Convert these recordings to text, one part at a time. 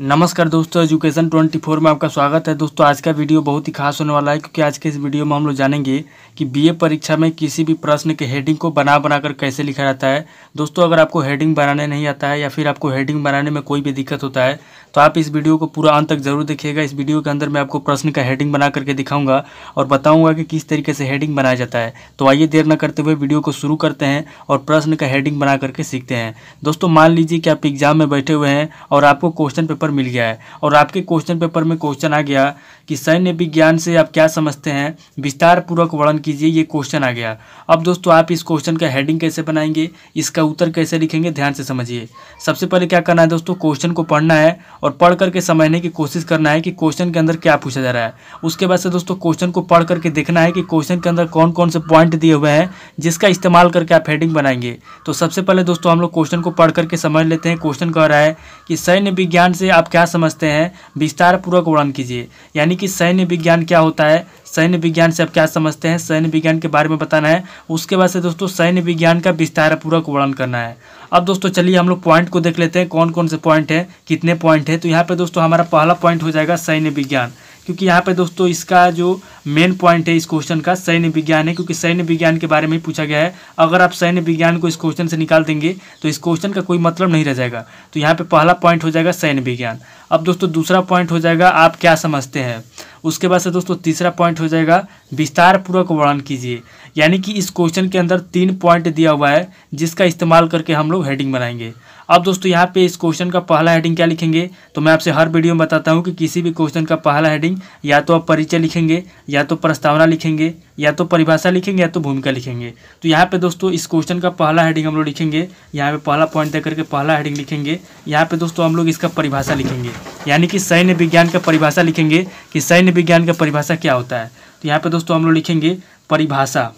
नमस्कार दोस्तों एजुकेशन 24 में आपका स्वागत है दोस्तों आज का वीडियो बहुत ही खास होने वाला है क्योंकि आज के इस वीडियो में हम लोग जानेंगे कि बीए परीक्षा में किसी भी प्रश्न के हेडिंग को बना बनाकर कैसे लिखा जाता है दोस्तों अगर आपको हेडिंग बनाने नहीं आता है या फिर आपको हेडिंग बनाने में कोई भी दिक्कत होता है तो आप इस वीडियो को पूरा अंत तक जरूर देखिएगा इस वीडियो के अंदर मैं आपको प्रश्न का हेडिंग बना करके दिखाऊंगा और बताऊंगा कि किस तरीके से हेडिंग बनाया जाता है तो आइए देर न करते हुए वीडियो को शुरू करते हैं और प्रश्न का हेडिंग बना करके सीखते हैं दोस्तों मान लीजिए कि आप एग्ज़ाम में बैठे हुए हैं और आपको क्वेश्चन पेपर मिल गया है और आपके क्वेश्चन पेपर में क्वेश्चन आ गया कि सैन्य विज्ञान से आप क्या समझते हैं विस्तार पूर्वक वर्णन कीजिए ये क्वेश्चन आ गया अब दोस्तों आप इस क्वेश्चन का हेडिंग कैसे बनाएंगे इसका उत्तर कैसे लिखेंगे ध्यान से समझिए सबसे पहले क्या करना है दोस्तों क्वेश्चन को पढ़ना है और पढ़ करके समझने की कोशिश करना है कि क्वेश्चन के अंदर क्या पूछा जा रहा है उसके बाद से दोस्तों क्वेश्चन को पढ़ करके देखना है कि क्वेश्चन के अंदर कौन कौन से पॉइंट दिए हुए हैं जिसका इस्तेमाल करके आप हेडिंग बनाएंगे तो सबसे पहले दोस्तों हम लोग क्वेश्चन को पढ़ करके समझ लेते हैं क्वेश्चन कह रहा है कि सैन्य विज्ञान से आप क्या समझते हैं विस्तारपूर्वक वर्णन कीजिए यानी यानी कि सैन्य विज्ञान क्या होता है सैन्य विज्ञान से आप क्या समझते हैं सैन्य विज्ञान के बारे में बताना है उसके बाद से दोस्तों सैन्य विज्ञान का विस्तारपूर्वक वर्णन करना है अब दोस्तों चलिए हम लोग पॉइंट को देख लेते हैं कौन कौन से पॉइंट है कितने पॉइंट है तो यहाँ पे दोस्तों हमारा पहला पॉइंट हो जाएगा सैन्य विज्ञान क्योंकि यहाँ पे दोस्तों इसका जो मेन पॉइंट है इस क्वेश्चन का सैन्य विज्ञान है क्योंकि सैन्य विज्ञान के बारे में ही पूछा गया है अगर आप सैन्य विज्ञान को इस क्वेश्चन से निकाल देंगे तो इस क्वेश्चन का कोई मतलब नहीं रह जाएगा तो यहाँ पे पहला पॉइंट हो जाएगा सैन्य विज्ञान अब दोस्तों दूसरा पॉइंट हो जाएगा आप क्या समझते हैं उसके बाद से दोस्तों तीसरा पॉइंट हो जाएगा विस्तार पूर्वक वर्णन कीजिए यानी कि इस क्वेश्चन के अंदर तीन पॉइंट दिया हुआ है जिसका इस्तेमाल करके हम लोग हेडिंग बनाएंगे अब दोस्तों यहाँ पे इस क्वेश्चन का पहला हेडिंग क्या लिखेंगे तो मैं आपसे हर वीडियो में बताता हूँ कि किसी भी क्वेश्चन का पहला हेडिंग या तो आप परिचय लिखेंगे या तो प्रस्तावना लिखेंगे या तो परिभाषा लिखेंगे या तो भूमिका लिखेंगे तो यहाँ पे दोस्तों इस क्वेश्चन का पहला हेडिंग हम लोग लिखेंगे यहाँ पे पहला पॉइंट दे करके पहला हेडिंग लिखेंगे यहाँ पे दोस्तों हम लोग इसका परिभाषा लिखेंगे यानी कि सैन्य विज्ञान का परिभाषा लिखेंगे कि सैन्य विज्ञान का परिभाषा क्या होता है तो यहाँ पे दोस्तों हम लोग लिखेंगे परिभाषा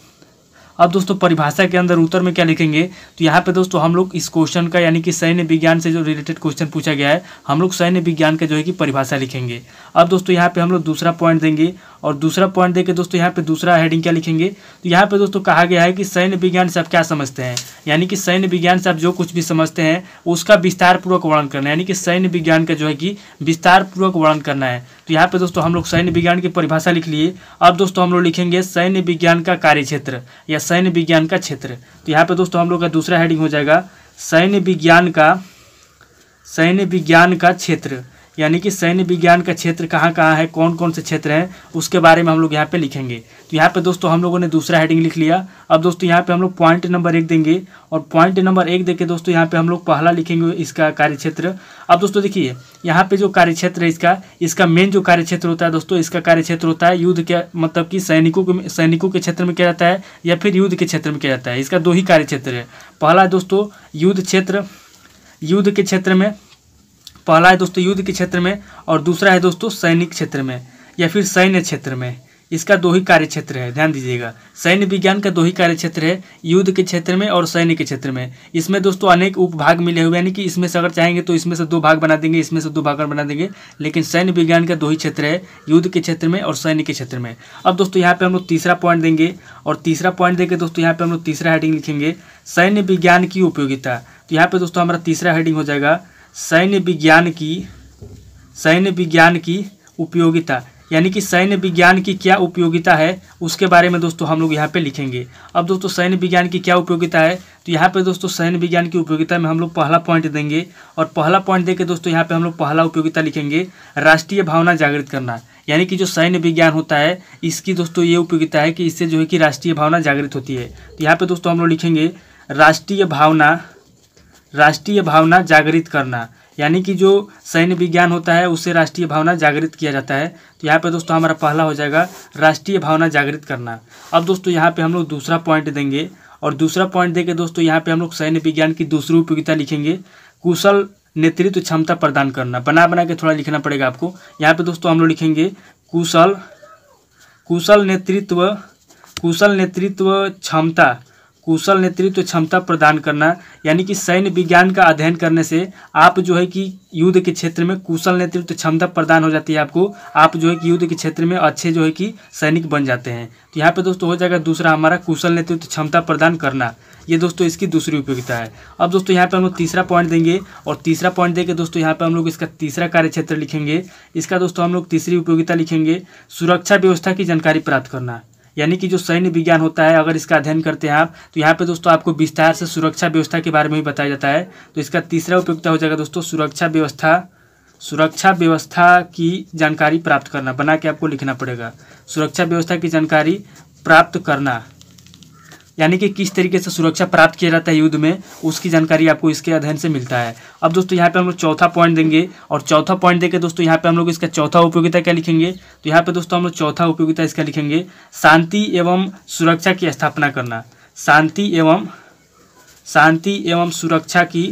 अब दोस्तों परिभाषा के अंदर उत्तर में क्या लिखेंगे तो यहाँ पे दोस्तों हम लोग इस क्वेश्चन का यानी कि सैन्य विज्ञान से जो रिलेटेड क्वेश्चन पूछा गया है हम लोग सैन्य विज्ञान का जो है कि परिभाषा लिखेंगे अब दोस्तों यहाँ पे हम लोग दूसरा पॉइंट देंगे और दूसरा पॉइंट देके दोस्तों यहाँ पे दूसरा हेडिंग क्या लिखेंगे तो यहाँ पे दोस्तों कहा गया है कि सैन्य विज्ञान से आप क्या समझते हैं यानी कि सैन्य विज्ञान से आप जो कुछ भी समझते हैं उसका विस्तार पूर्वक वर्णन करना है यानी कि सैन्य विज्ञान का जो है कि विस्तार पूर्वक वर्णन करना है तो यहाँ पे दोस्तों हम लोग सैन्य विज्ञान की परिभाषा लिख लिए अब दोस्तों हम लोग लिखेंगे सैन्य विज्ञान का कार्यक्षेत्र या सैन्य विज्ञान का क्षेत्र तो यहाँ पे दोस्तों हम लोग का दूसरा हेडिंग हो जाएगा सैन्य विज्ञान का सैन्य विज्ञान का क्षेत्र यानी कि सैन्य विज्ञान का क्षेत्र कहाँ कहाँ है कौन कौन से क्षेत्र हैं उसके बारे में हम लोग यहाँ पे लिखेंगे तो यहाँ पे दोस्तों हम लोगों ने दूसरा हेडिंग लिख लिया अब दोस्तों यहाँ पे हम लोग पॉइंट नंबर एक देंगे और पॉइंट नंबर एक देके दोस्तों यहाँ पे हम लोग पहला लिखेंगे इसका कार्यक्षेत्र अब दोस्तों देखिए यहाँ पे जो कार्यक्षेत्र है इसका इसका मेन जो कार्यक्षेत्र होता है दोस्तों इसका कार्यक्षेत्र होता है युद्ध के मतलब कि सैनिकों के सैनिकों के क्षेत्र में किया जाता है या फिर युद्ध के क्षेत्र में किया जाता है इसका दो ही कार्यक्षेत्र है पहला दोस्तों युद्ध क्षेत्र युद्ध के क्षेत्र में पहला है दोस्तों युद्ध के क्षेत्र में और दूसरा है दोस्तों सैनिक क्षेत्र में या फिर सैन्य क्षेत्र में इसका दो ही कार्य क्षेत्र है ध्यान दीजिएगा सैन्य विज्ञान का दो ही कार्य क्षेत्र है युद्ध के क्षेत्र में और सैन्य के क्षेत्र में इसमें दोस्तों अनेक उपभाग मिले हुए यानी कि इसमें से अगर चाहेंगे तो इसमें से दो भाग बना देंगे इसमें से दो भाग बना देंगे लेकिन सैन्य विज्ञान का दो ही क्षेत्र है युद्ध के क्षेत्र में और सैन्य के क्षेत्र में अब दोस्तों यहाँ पर हम लोग तीसरा पॉइंट देंगे और तीसरा पॉइंट देंगे दोस्तों यहाँ पर हम लोग तीसरा हेडिंग लिखेंगे सैन्य विज्ञान की उपयोगिता तो यहाँ पर दोस्तों हमारा तीसरा हेडिंग हो जाएगा सैन्य विज्ञान की सैन्य विज्ञान की उपयोगिता यानी कि सैन्य विज्ञान की क्या उपयोगिता है उसके बारे में दोस्तों हम लोग यहाँ पे लिखेंगे अब दोस्तों सैन्य विज्ञान की क्या उपयोगिता है तो यहाँ पे दोस्तों सैन्य विज्ञान की उपयोगिता में हम लोग पहला पॉइंट देंगे और पहला पॉइंट देके दोस्तों यहाँ पे हम लोग पहला उपयोगिता लिखेंगे राष्ट्रीय भावना जागृत करना यानी कि जो सैन्य विज्ञान होता है इसकी दोस्तों ये उपयोगिता है कि इससे जो है कि राष्ट्रीय भावना जागृत होती है तो यहाँ पर दोस्तों हम लोग लिखेंगे राष्ट्रीय भावना राष्ट्रीय भावना जागृत करना यानी कि जो सैन्य विज्ञान होता है उसे राष्ट्रीय भावना जागृत किया जाता है तो यहाँ पे दोस्तों हमारा पहला हो जाएगा राष्ट्रीय भावना जागृत करना अब दोस्तों यहाँ पे हम लोग दूसरा पॉइंट देंगे और दूसरा पॉइंट देके दोस्तों यहाँ पे हम लोग सैन्य विज्ञान की दूसरी उपयोगिता लिखेंगे कुशल नेतृत्व क्षमता प्रदान करना बना बना के थोड़ा लिखना पड़ेगा आपको यहाँ पर दोस्तों हम लोग लिखेंगे कुशल कुशल नेतृत्व कुशल नेतृत्व क्षमता कुशल नेतृत्व क्षमता प्रदान करना यानी कि सैन्य विज्ञान का अध्ययन करने से आप जो है कि युद्ध के क्षेत्र में कुशल नेतृत्व क्षमता प्रदान हो जाती है आपको आप जो है कि युद्ध के क्षेत्र में अच्छे जो है कि सैनिक बन जाते हैं तो यहाँ पे दोस्तों हो जाएगा दूसरा हमारा कुशल नेतृत्व क्षमता प्रदान करना ये दोस्तों इसकी दूसरी उपयोगिता है अब दोस्तों यहाँ पे हम लोग तीसरा पॉइंट देंगे और तीसरा पॉइंट देकर दोस्तों यहाँ पे हम लोग इसका तीसरा कार्य क्षेत्र लिखेंगे इसका दोस्तों हम लोग तीसरी उपयोगिता लिखेंगे सुरक्षा व्यवस्था की जानकारी प्राप्त करना यानी कि जो सैन्य विज्ञान होता है अगर इसका अध्ययन करते हैं आप तो यहाँ पे दोस्तों आपको विस्तार से सुरक्षा व्यवस्था के बारे में भी बताया जाता है तो इसका तीसरा उपयोगिता हो जाएगा दोस्तों सुरक्षा व्यवस्था सुरक्षा व्यवस्था की जानकारी प्राप्त करना बना के आपको लिखना पड़ेगा सुरक्षा व्यवस्था की जानकारी प्राप्त करना यानी कि किस तरीके से सुरक्षा प्राप्त किया जाता है युद्ध में उसकी जानकारी आपको इसके अध्ययन से मिलता है अब दोस्तों यहाँ पे हम लोग चौथा पॉइंट देंगे और चौथा पॉइंट देकर दोस्तों यहाँ पे हम लोग इसका चौथा उपयोगिता क्या लिखेंगे तो यहाँ पे दोस्तों हम लोग चौथा उपयोगिता इसका लिखेंगे शांति एवं सुरक्षा की स्थापना करना शांति एवं शांति एवं सुरक्षा की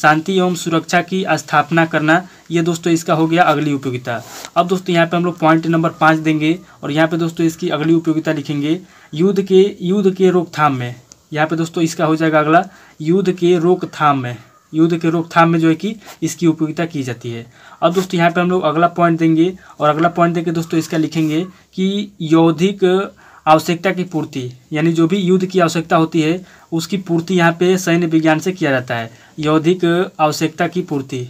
शांति एवं सुरक्षा की स्थापना करना ये दोस्तों इसका हो गया अगली उपयोगिता अब दोस्तों यहाँ पे हम लोग पॉइंट नंबर पाँच देंगे और यहाँ पे दोस्तों इसकी अगली उपयोगिता लिखेंगे युद्ध के युद्ध के रोकथाम में यहाँ पे दोस्तों इसका हो जाएगा अगला युद्ध के रोकथाम में युद्ध के रोकथाम में जो है कि इसकी उपयोगिता की जाती है अब दोस्तों यहाँ पर हम लोग अगला पॉइंट देंगे और अगला पॉइंट देंगे दोस्तों इसका लिखेंगे कि यौधिक आवश्यकता की पूर्ति यानी जो भी युद्ध की आवश्यकता होती है उसकी पूर्ति यहाँ पे सैन्य विज्ञान से किया जाता है यौधिक आवश्यकता की पूर्ति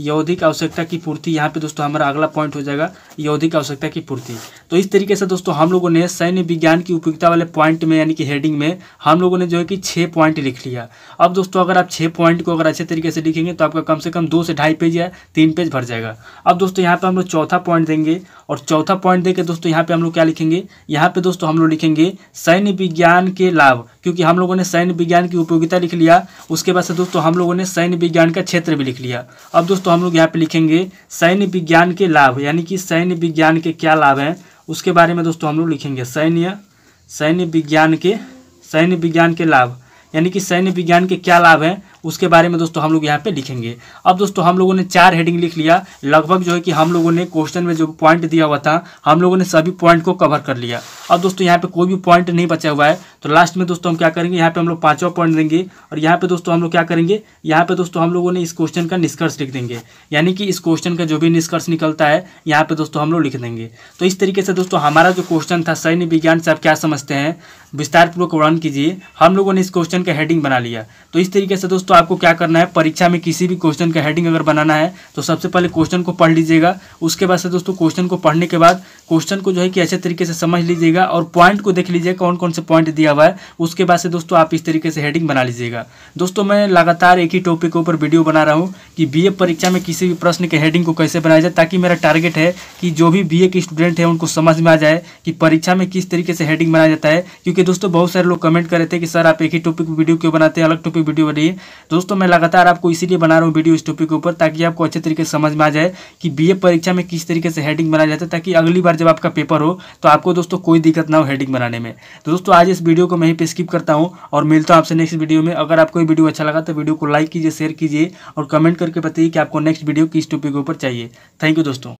यौधिक आवश्यकता की पूर्ति यहाँ पे दोस्तों हमारा अगला पॉइंट हो जाएगा यौधिक आवश्यकता की पूर्ति तो इस तरीके से दोस्तों हम लोगों ने सैन्य विज्ञान की उपयोगिता वाले पॉइंट में यानी कि हेडिंग में हम लोगों ने जो है कि छः पॉइंट लिख लिया अब दोस्तों अगर आप छः पॉइंट को अगर अच्छे तरीके से लिखेंगे तो आपका कम से कम दो से ढाई पेज या तीन पेज भर जाएगा अब दोस्तों यहाँ पर हम लोग चौथा पॉइंट देंगे और चौथा पॉइंट देकर दोस्तों यहाँ पर हम लोग क्या लिखेंगे यहाँ पे दोस्तों हम लोग लिखेंगे सैन्य विज्ञान के लाभ क्योंकि हम लोगों ने सैन्य विज्ञान की उपयोगिता लिख लिया उसके बाद से दोस्तों हम लोगों ने सैन्य विज्ञान का क्षेत्र भी लिख लिया अब दोस्तों दोस्तों हम लोग यहाँ पे लिखेंगे सैन्य विज्ञान के लाभ यानी कि सैन्य विज्ञान के क्या लाभ हैं उसके बारे में दोस्तों हम लोग लिखेंगे सैन्य सैन्य विज्ञान के सैन्य विज्ञान के लाभ यानी कि सैन्य विज्ञान के क्या लाभ हैं उसके बारे में दोस्तों हम लोग यहाँ पे लिखेंगे अब दोस्तों हम लोगों ने चार हेडिंग लिख लिया लगभग जो है कि हम लोगों ने क्वेश्चन में जो पॉइंट दिया हुआ था हम लोगों ने सभी पॉइंट को कवर कर लिया अब दोस्तों यहाँ पे कोई भी पॉइंट नहीं बचा हुआ है तो लास्ट में दोस्तों हम क्या करेंगे यहाँ पे हम लोग पांचवा पॉइंट देंगे और यहाँ पे दोस्तों हम लोग क्या करेंगे यहाँ पे दोस्तों हम लोगों ने इस क्वेश्चन का निष्कर्ष लिख देंगे यानी कि इस क्वेश्चन का जो भी निष्कर्ष निकलता है यहाँ पे दोस्तों हम लोग लिख देंगे तो इस तरीके से दोस्तों हमारा जो क्वेश्चन था सैन्य विज्ञान से आप क्या समझते हैं विस्तारपूर्वक वर्णन कीजिए हम लोगों ने इस क्वेश्चन का हेडिंग बना लिया तो इस तरीके से दोस्तों दोस्तों आपको क्या करना है परीक्षा में किसी भी क्वेश्चन का हेडिंग अगर बनाना है तो सबसे पहले क्वेश्चन को पढ़ लीजिएगा उसके बाद से दोस्तों क्वेश्चन को पढ़ने के बाद क्वेश्चन को जो है कि अच्छे तरीके से समझ लीजिएगा और पॉइंट को देख लीजिए कौन कौन से पॉइंट दिया हुआ है उसके बाद से दोस्तों आप इस तरीके से हेडिंग बना लीजिएगा दोस्तों मैं लगातार एक ही टॉपिक के ऊपर वीडियो बना रहा हूँ कि बी परीक्षा में किसी भी प्रश्न के हेडिंग को कैसे बनाया जाए ताकि मेरा टारगेट है कि जो भी बी के स्टूडेंट है उनको समझ में आ जाए कि परीक्षा में किस तरीके से हेडिंग बनाया जाता है क्योंकि दोस्तों बहुत सारे लोग कमेंट कर रहे थे कि सर आप एक ही टॉपिक वीडियो क्यों बनाते हैं अलग टॉपिक वीडियो बनाइए दोस्तों मैं लगातार आपको इसीलिए बना रहा हूँ वीडियो इस टॉपिक के ऊपर ताकि आपको अच्छे तरीके से समझ में आ जाए कि बीए परीक्षा में किस तरीके से हेडिंग बनाया जाता है ताकि अगली बार जब आपका पेपर हो तो आपको दोस्तों कोई दिक्कत ना हो हेडिंग बनाने में तो दोस्तों आज इस वीडियो को मैं ही पे स्किप करता हूँ और मिलता हूँ आपसे नेक्स्ट वीडियो में अगर आपको ये वीडियो अच्छा लगा तो वीडियो को लाइक कीजिए शेयर कीजिए और कमेंट करके बताइए कि आपको नेक्स्ट वीडियो किस टॉपिक के ऊपर चाहिए थैंक यू दोस्तों